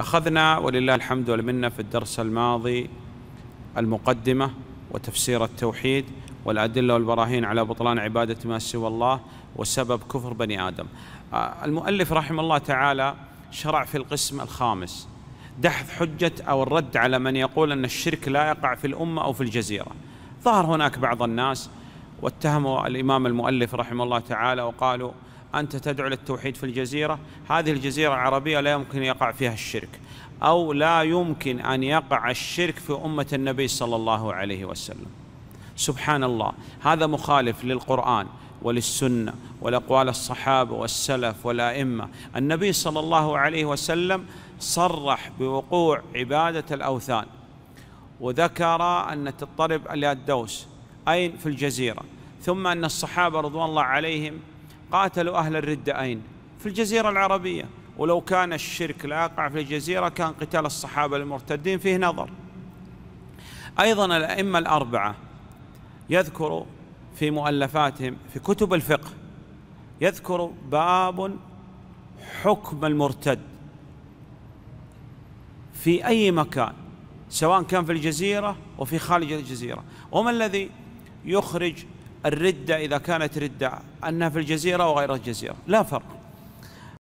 أخذنا ولله الحمد والمنة في الدرس الماضي المقدمة وتفسير التوحيد والأدلة والبراهين على بطلان عبادة ما سوى الله وسبب كفر بني آدم آه، المؤلف رحمه الله تعالى شرع في القسم الخامس دحض حجة أو الرد على من يقول أن الشرك لا يقع في الأمة أو في الجزيرة ظهر هناك بعض الناس واتهموا الإمام المؤلف رحمه الله تعالى وقالوا أنت تدعو للتوحيد في الجزيرة هذه الجزيرة العربية لا يمكن يقع فيها الشرك أو لا يمكن أن يقع الشرك في أمة النبي صلى الله عليه وسلم سبحان الله هذا مخالف للقرآن وللسنة والأقوال الصحابة والسلف والأئمة النبي صلى الله عليه وسلم صرح بوقوع عبادة الأوثان وذكر أن تضطرب اليد أين في الجزيرة ثم أن الصحابة رضوان الله عليهم قاتلوا أهل الردة أين؟ في الجزيرة العربية ولو كان الشرك لا يقع في الجزيرة كان قتال الصحابة المرتدين فيه نظر أيضا الأئمة الأربعة يذكر في مؤلفاتهم في كتب الفقه يذكر باب حكم المرتد في أي مكان سواء كان في الجزيرة وفي خارج الجزيرة وما الذي يخرج الردة إذا كانت ردة أنها في الجزيرة وغير الجزيرة لا فرق